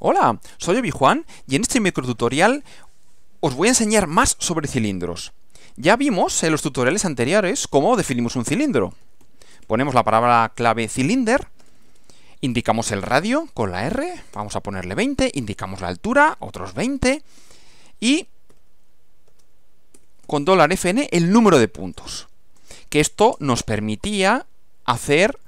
Hola, soy Obi Juan y en este micro tutorial os voy a enseñar más sobre cilindros. Ya vimos en los tutoriales anteriores cómo definimos un cilindro. Ponemos la palabra clave cilinder, indicamos el radio con la R, vamos a ponerle 20, indicamos la altura, otros 20, y con dólar $FN el número de puntos. Que esto nos permitía hacer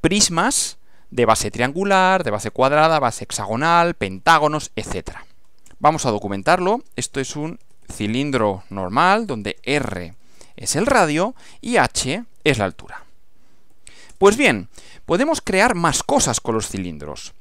prismas de base triangular, de base cuadrada, base hexagonal, pentágonos, etc. Vamos a documentarlo. Esto es un cilindro normal donde R es el radio y H es la altura. Pues bien, podemos crear más cosas con los cilindros.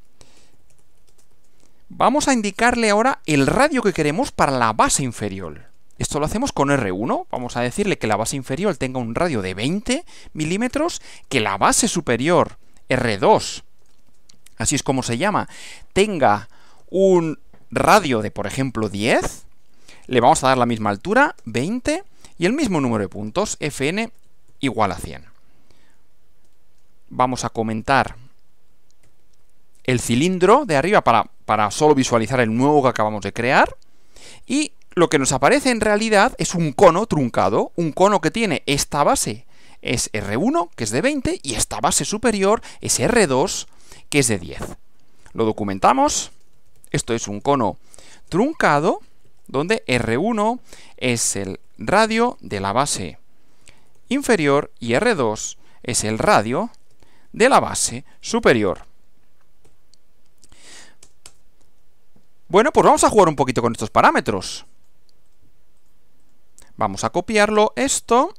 Vamos a indicarle ahora el radio que queremos para la base inferior. Esto lo hacemos con R1, vamos a decirle que la base inferior tenga un radio de 20 milímetros, que la base superior R2, así es como se llama, tenga un radio de, por ejemplo, 10, le vamos a dar la misma altura, 20, y el mismo número de puntos, Fn igual a 100. Vamos a comentar el cilindro de arriba para, para solo visualizar el nuevo que acabamos de crear, y lo que nos aparece en realidad es un cono truncado, un cono que tiene esta base es R1, que es de 20, y esta base superior es R2, que es de 10. Lo documentamos. Esto es un cono truncado, donde R1 es el radio de la base inferior y R2 es el radio de la base superior. Bueno, pues vamos a jugar un poquito con estos parámetros. Vamos a copiarlo esto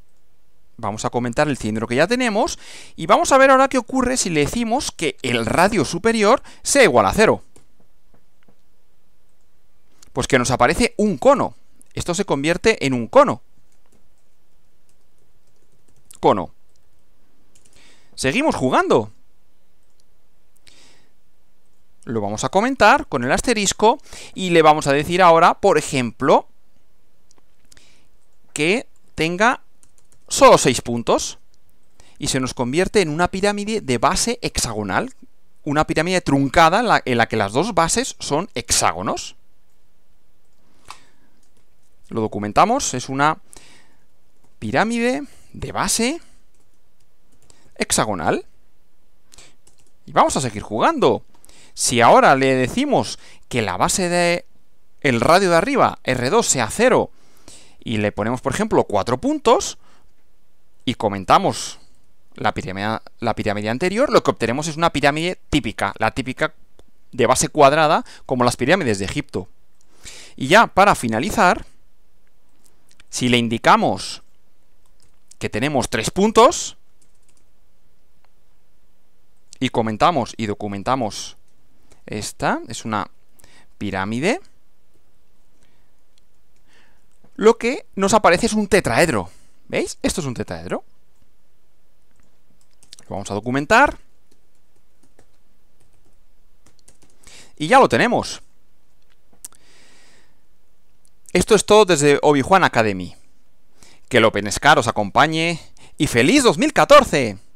vamos a comentar el cilindro que ya tenemos y vamos a ver ahora qué ocurre si le decimos que el radio superior sea igual a cero. Pues que nos aparece un cono. Esto se convierte en un cono. Cono. Seguimos jugando. Lo vamos a comentar con el asterisco y le vamos a decir ahora, por ejemplo, que tenga solo 6 puntos y se nos convierte en una pirámide de base hexagonal, una pirámide truncada en la, que las dos bases son hexágonos. Lo documentamos, es una pirámide de base hexagonal. Y vamos a seguir jugando. Si ahora le decimos que la base de el radio de arriba, R2, sea 0, y le ponemos, por ejemplo, 4 puntos, y comentamos la pirámide, la pirámide anterior, lo que obtenemos es una pirámide típica, la típica de base cuadrada como las pirámides de Egipto. Y ya para finalizar, si le indicamos que tenemos tres puntos y comentamos y documentamos esta, es una pirámide, lo que nos aparece es un tetraedro. ¿Veis? Esto es un tetraedro. Lo vamos a documentar. Y ya lo tenemos. Esto es todo desde Obi-Juan Academy. Que el OpenSCAR os acompañe y feliz 2014.